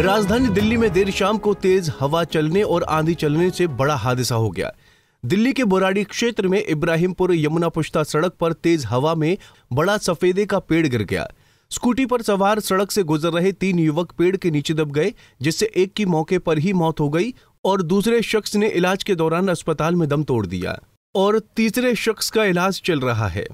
राजधानी दिल्ली में देर शाम को तेज हवा चलने और आंधी चलने से बड़ा हादसा हो गया दिल्ली के बोराडी क्षेत्र में इब्राहिमपुर यमुना पुश्ता सड़क पर तेज हवा में बड़ा सफेदे का पेड़ गिर गया स्कूटी पर सवार सड़क से गुजर रहे तीन युवक पेड़ के नीचे दब गए जिससे एक की मौके पर ही मौत हो गई और दूसरे शख्स ने इलाज के दौरान अस्पताल में दम तोड़ दिया और तीसरे शख्स का इलाज चल रहा है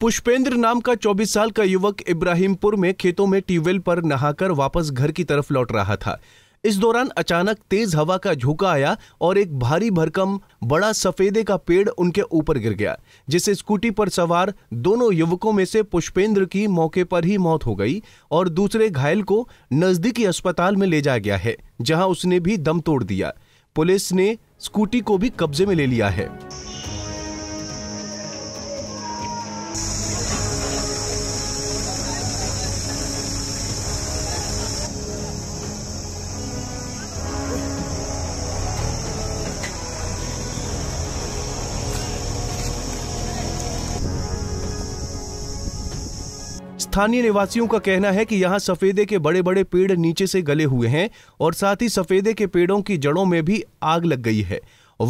पुष्पेंद्र नाम का 24 साल का युवक इब्राहिमपुर में खेतों में ट्यूबवेल पर नहाकर वापस घर की तरफ लौट रहा था इस दौरान अचानक तेज हवा का झोंका आया और एक भारी भरकम बड़ा सफेदे का पेड़ उनके ऊपर गिर गया जिससे स्कूटी पर सवार दोनों युवकों में से पुष्पेंद्र की मौके पर ही मौत हो गई और दूसरे घायल को नजदीकी अस्पताल में ले जाया गया है जहां उसने भी दम तोड़ दिया पुलिस ने स्कूटी को भी कब्जे में ले लिया है स्थानीय निवासियों का कहना है कि यहाँ सफेदे के बड़े बड़े पेड़ नीचे से गले हुए हैं और साथ ही सफेदे के पेड़ों की जड़ों में भी आग लग गई है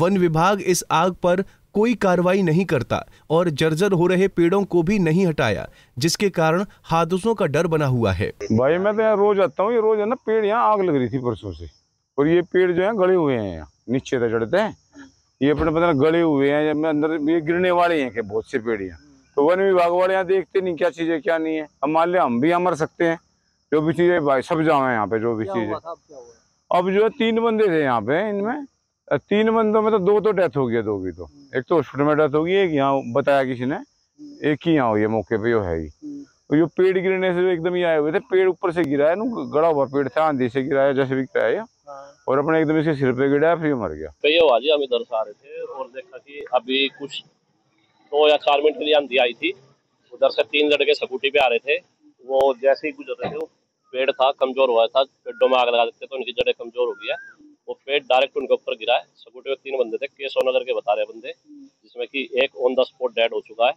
वन विभाग इस आग पर कोई कार्रवाई नहीं करता और जर्जर हो रहे पेड़ों को भी नहीं हटाया जिसके कारण हादसों का डर बना हुआ है भाई मैं तो यहाँ रोज आता हूँ ये रोज है ना पेड़ यहाँ आग लग रही थी परसों से और ये पेड़ जो है गड़े हुए हैं यहाँ नीचे तक चढ़ते हैं ये अपने पता गड़े हुए हैं अंदर ये गिरने वाले हैं बहुत से पेड़ यहाँ तो वन विभाग वाले यहाँ देखते नहीं क्या चीज़ है क्या नहीं है अब मान लिया हम भी यहाँ मर सकते हैं जो भी चीज़ें भाई सब जाओ यहाँ पे जो भी चीज़ है अब जो है तीन बंदे थे यहाँ पे इनमें तीन बंदों में तो दो तो डेथ हो गया दो की तो हम्म। एक तो हॉस्पिटल में डेथ होगी एक यहाँ बताया किसी ने हम्म। एक ही यहाँ हुई है मौके पे जो है ही जो हम्म। पेड़ गिरने से एकदम ही आए हुए थे पेड़ ऊपर से गिरा है गड़ा हुआ पेड़ था आंधी से गिराया जैसे भी गिराया हाँ। और अपने एकदम इसके सिर पे गिरा फिर मर गया तो ये हुआ जी रहे थे और देखा कि अभी कुछ दो या चार मिनट के लिए आंधी आई थी उधर से तीन लड़के स्कूटी पे आ रहे थे वो जैसे ही गुजर रहे थे वो पेड़ था कमजोर हुआ था पेड़ों में आग लगा देते तो उनकी जड़ें कमजोर हो गया वो पेड़ डायरेक्ट उनके ऊपर गिरा है स्कूटी में तीन बंदे थे के सोनगर के बता रहे बंदे जिसमें कि एक ऑन द स्पॉट डेड हो चुका है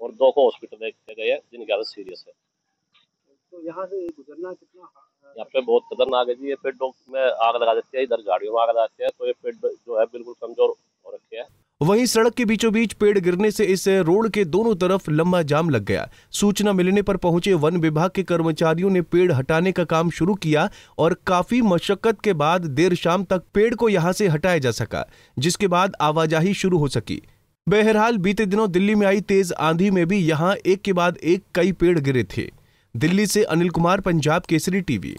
और दो को हॉस्पिटल लेके गए हैं जिनकी हालत सीरियस है तो यहाँ से गुजरना कितना यहाँ पे बहुत खतरनाक है जी ये पेड़ में आग लगा देते हैं इधर झाड़ियों में आग लगाते हैं तो ये पेड़ जो है बिल्कुल कमजोर वहीं सड़क के बीचों बीच पेड़ गिरने से इस रोड के दोनों तरफ लंबा जाम लग गया सूचना मिलने पर पहुंचे वन विभाग के कर्मचारियों ने पेड़ हटाने का काम शुरू किया और काफी मशक्कत के बाद देर शाम तक पेड़ को यहां से हटाया जा सका जिसके बाद आवाजाही शुरू हो सकी बहरहाल बीते दिनों दिल्ली में आई तेज आंधी में भी यहां एक के बाद एक कई पेड़ गिरे थे दिल्ली से अनिल कुमार पंजाब केसरी टीवी